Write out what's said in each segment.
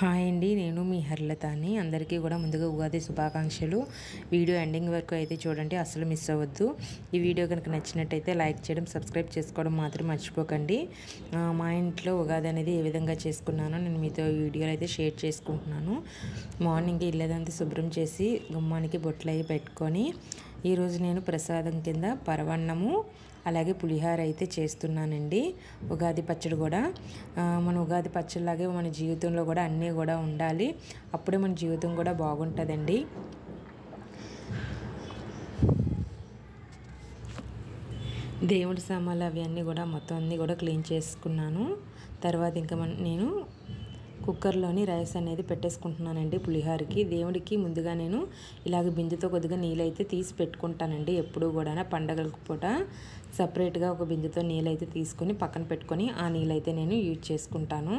hi అండి నేను మీ హర్లతాని అందరికీ కూడా ముందుగా ఉగాది శుభాకాంక్షలు వీడియో ఎండింగ్ వరకు అయితే చూడండి అసలు మిస్ అవ్వద్దు ఈ వీడియో కనుక నచ్చినట్టయితే లైక్ చేయడం సబ్స్క్రైబ్ చేసుకోవడం మాత్రం మర్చిపోకండి మా ఇంట్లో ఉగాది అనేది ఏ విధంగా చేసుకున్నానో నేను మీతో వీడియోలు అయితే షేర్ చేసుకుంటున్నాను మార్నింగ్ ఇల్లదంతా శుభ్రం చేసి గుమ్మానికి బొట్లు అవి పెట్టుకొని ఈరోజు నేను ప్రసాదం కింద పరవన్నము అలాగే పులిహార అయితే చేస్తున్నానండి ఉగాది పచ్చడి కూడా మన ఉగాది పచ్చడిలాగే మన జీవితంలో కూడా అన్నీ కూడా ఉండాలి అప్పుడే మన జీవితం కూడా బాగుంటుందండి దేవుడి సామాన్లు అవన్నీ కూడా మొత్తం అన్నీ కూడా క్లీన్ చేసుకున్నాను తర్వాత ఇంకా నేను కుక్కర్లోని రైస్ అనేది పెట్టేసుకుంటున్నానండి పులిహారకి దేవుడికి ముందుగా నేను ఇలాగ బింజతో కొద్దిగా నీళ్ళైతే తీసి పెట్టుకుంటానండి ఎప్పుడూ కూడా పండగలకు పూట సపరేట్గా ఒక బిందెతో నీళ్ళైతే తీసుకొని పక్కన పెట్టుకొని ఆ నీళ్ళైతే నేను యూజ్ చేసుకుంటాను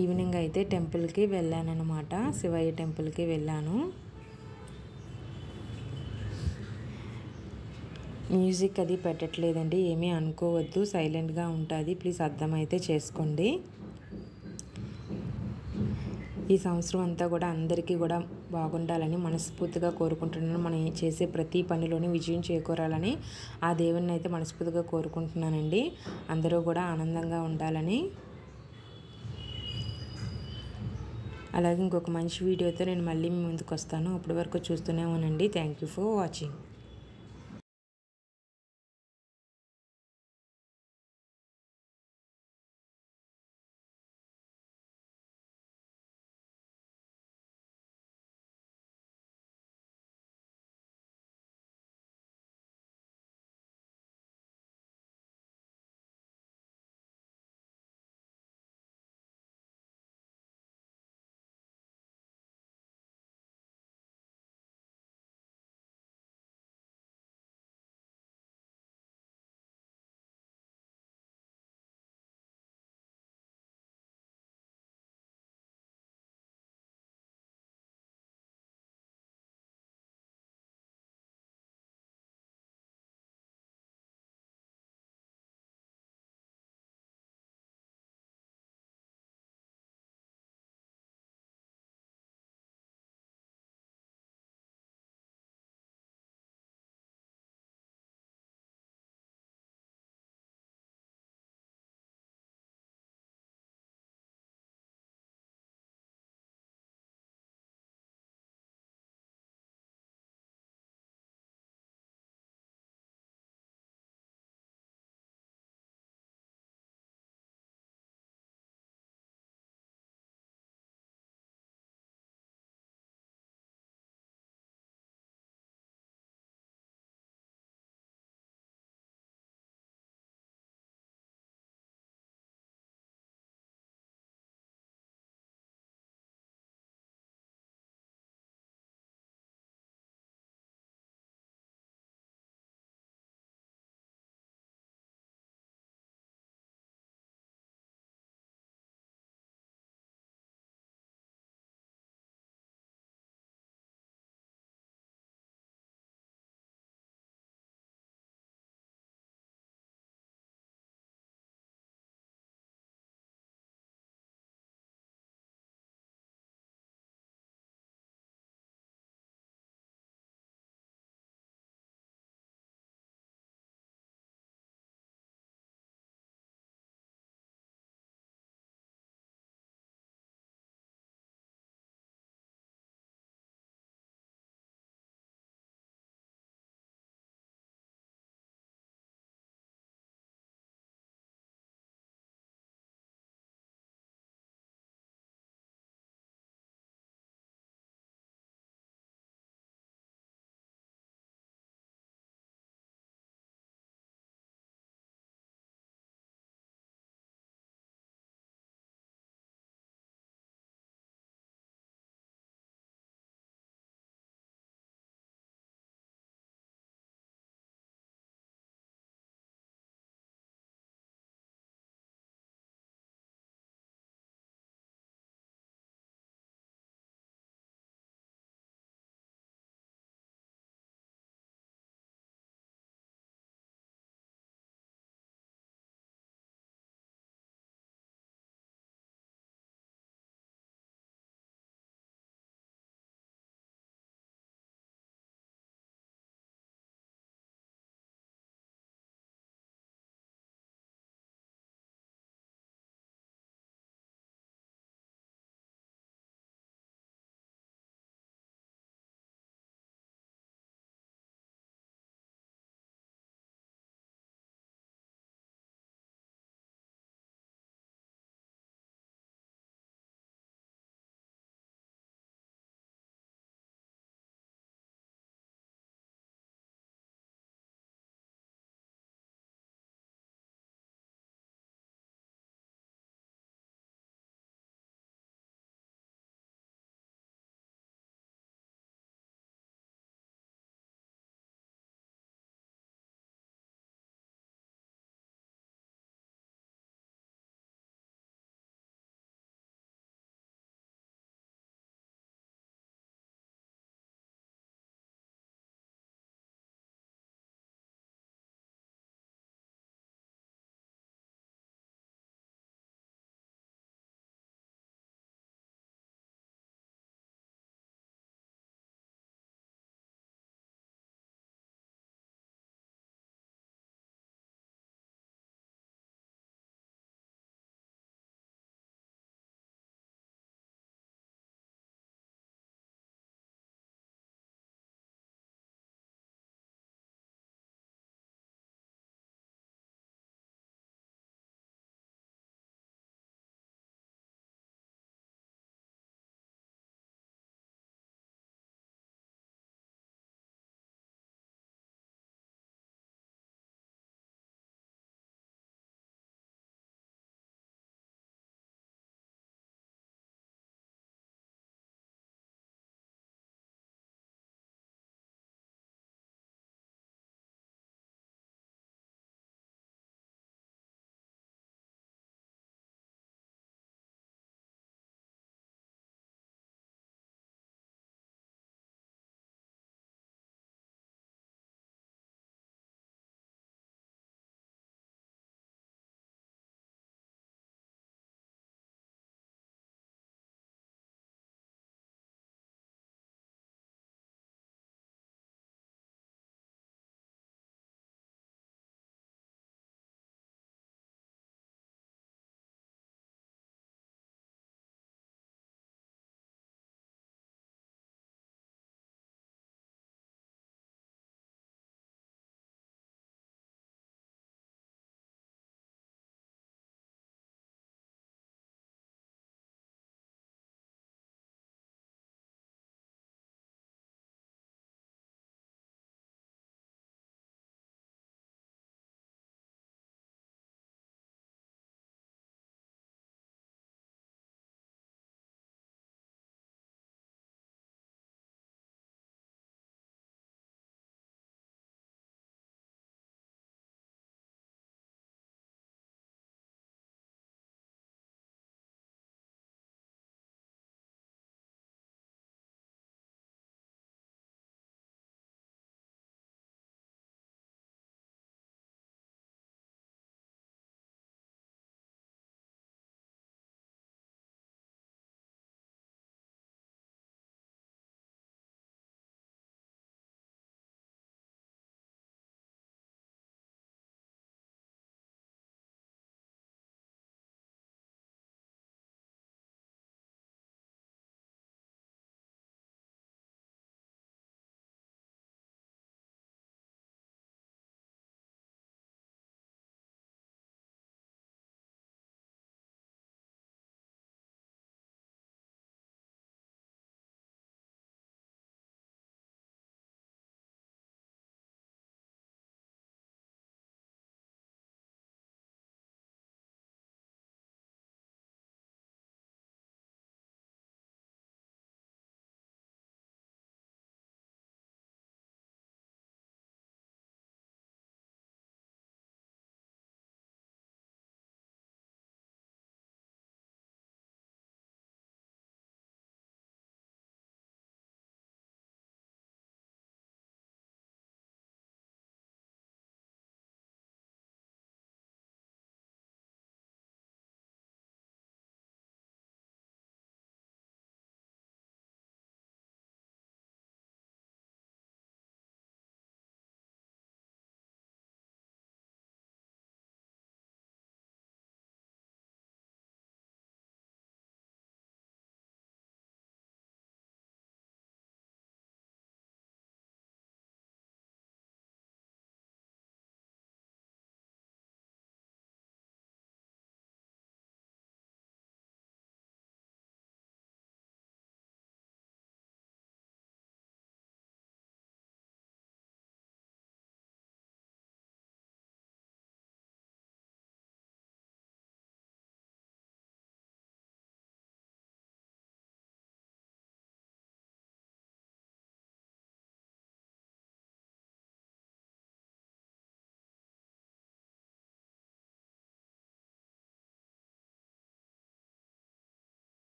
ఈవినింగ్ అయితే టెంపుల్కి వెళ్ళాను అనమాట శివయ్య టెంపుల్కి వెళ్ళాను మ్యూజిక్ అది పెట్టట్లేదండి ఏమీ అనుకోవద్దు సైలెంట్గా ఉంటుంది ప్లీజ్ అర్థమైతే చేసుకోండి ఈ సంవత్సరం అంతా కూడా అందరికీ కూడా బాగుండాలని మనస్ఫూర్తిగా కోరుకుంటున్నాను మనం చేసే ప్రతి పనిలోని విజయం చేకూరాలని ఆ దేవుణ్ణి అయితే మనస్ఫూర్తిగా కోరుకుంటున్నానండి అందరూ కూడా ఆనందంగా ఉండాలని అలాగే ఇంకొక మంచి వీడియోతో నేను మళ్ళీ మీ ముందుకు వస్తాను అప్పటి వరకు చూస్తూనే ఉనండి థ్యాంక్ యూ ఫర్ వాచింగ్